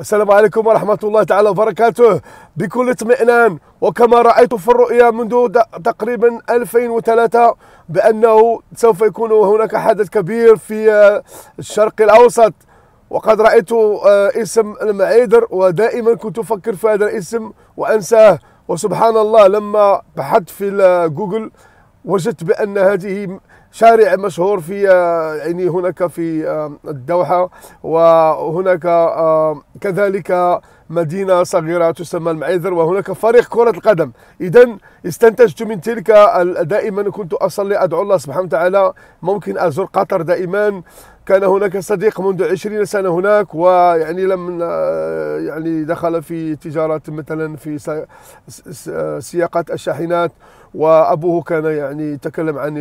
السلام عليكم ورحمة الله تعالى وبركاته بكل اطمئنان وكما رأيت في الرؤية منذ تقريبا 2003 بأنه سوف يكون هناك حدث كبير في آه، الشرق الأوسط وقد رأيت آه، اسم المعيدر ودائما كنت أفكر في هذا الاسم وأنساه وسبحان الله لما بحثت في آه، جوجل وجدت بأن هذه شارع مشهور في آه، يعني هناك في آه، الدوحة وهناك آه، كذلك مدينة صغيرة تسمى المعيذر وهناك فريق كرة القدم إذا استنتجت من تلك دائما كنت أصلي أدعو الله سبحانه وتعالى ممكن أزور قطر دائما كان هناك صديق منذ عشرين سنة هناك ويعني لم يعني دخل في تجارة مثلا في سياقات الشاحنات وأبوه كان يعني يتكلم عن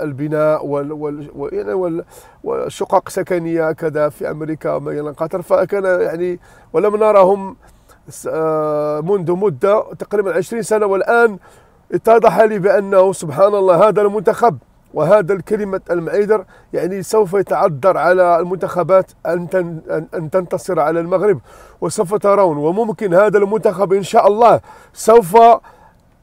البناء والشقق سكنية كذا في أمريكا الى قطر فكان يعني ولم نراهم آه، منذ مدة تقريبا 20 سنة والآن اتضح لي بأنه سبحان الله هذا المنتخب وهذا الكلمة المعيدر يعني سوف يتعذر على المنتخبات أن تنتصر على المغرب وسوف ترون وممكن هذا المنتخب إن شاء الله سوف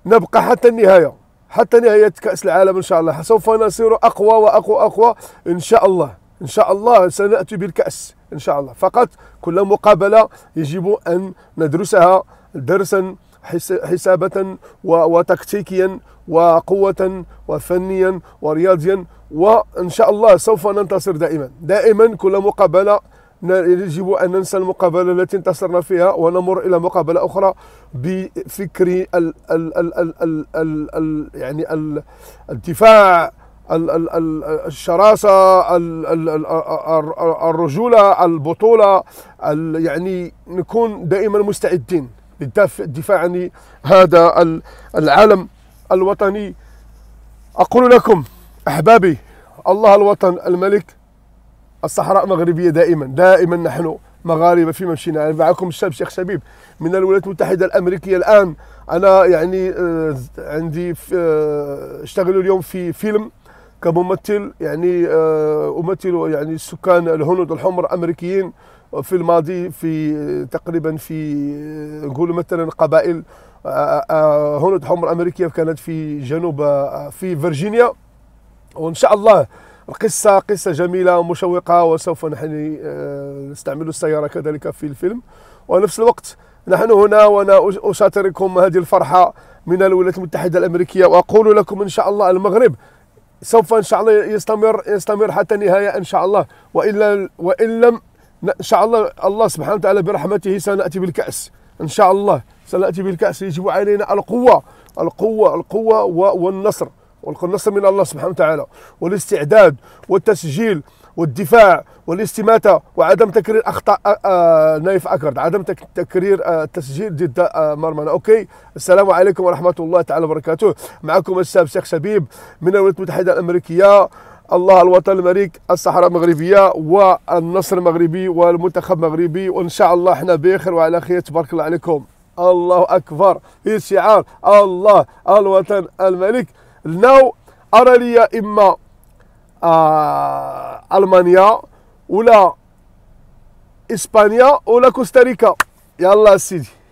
نبقى حتى النهايه حتى نهايه كاس العالم ان شاء الله سوف نصير اقوى واقوى اقوى ان شاء الله ان شاء الله سناتي بالكاس ان شاء الله فقط كل مقابله يجب ان ندرسها درسا حسابة وتكتيكيا وقوة وفنيا ورياضيا وإن شاء الله سوف ننتصر دائما دائما كل مقابلة يجب أن ننسى المقابلة التي انتصرنا فيها ونمر إلى مقابلة أخرى بفكر ال ال ال ال ال ال ال يعني ال الدفاع ال ال ال الشراسة ال ال ال الرجولة البطولة ال يعني نكون دائما مستعدين للدفاع عن هذا العالم الوطني أقول لكم أحبابي الله الوطن الملك الصحراء المغربيه دائما دائما نحن مغاربه فيما مشينا انا يعني معكم الشاب شيخ شبيب من الولايات المتحده الامريكيه الان انا يعني آه، عندي آه، اشتغل اليوم في فيلم كممثل يعني آه، امثل يعني السكان الهنود الحمر امريكيين في الماضي في تقريبا في نقول مثلا قبائل هنود حمر امريكيه كانت في جنوب في فيرجينيا وان شاء الله القصة قصة جميلة ومشوقة وسوف نحن آه، نستعمل السيارة كذلك في الفيلم ونفس الوقت نحن هنا وأنا أشاطركم هذه الفرحة من الولايات المتحدة الأمريكية وأقول لكم إن شاء الله المغرب سوف إن شاء الله يستمر يستمر حتى النهايه إن شاء الله وإلا وإن لم إن شاء الله الله سبحانه وتعالى برحمته سنأتي بالكأس إن شاء الله سنأتي بالكأس يجب علينا القوة القوة القوة والنصر والنصر من الله سبحانه وتعالى والاستعداد والتسجيل والدفاع والاستماتة وعدم تكرير أخطاء آه، آه، نايف أكرد عدم تكرير التسجيل آه، ضد مرمانا أوكي السلام عليكم ورحمة الله تعالى وبركاته معكم الساب شيخ شبيب من الولايات المتحدة الأمريكية الله الوطن المريك الصحراء المغربيه والنصر المغربي والمنتخب المغربي وان شاء الله احنا بخير وعلى خير تبارك الله عليكم الله اكبر في شعار الله الوطن الملك لو ارى لي اما آه المانيا ولا اسبانيا ولا كوستاريكا يلا سيدي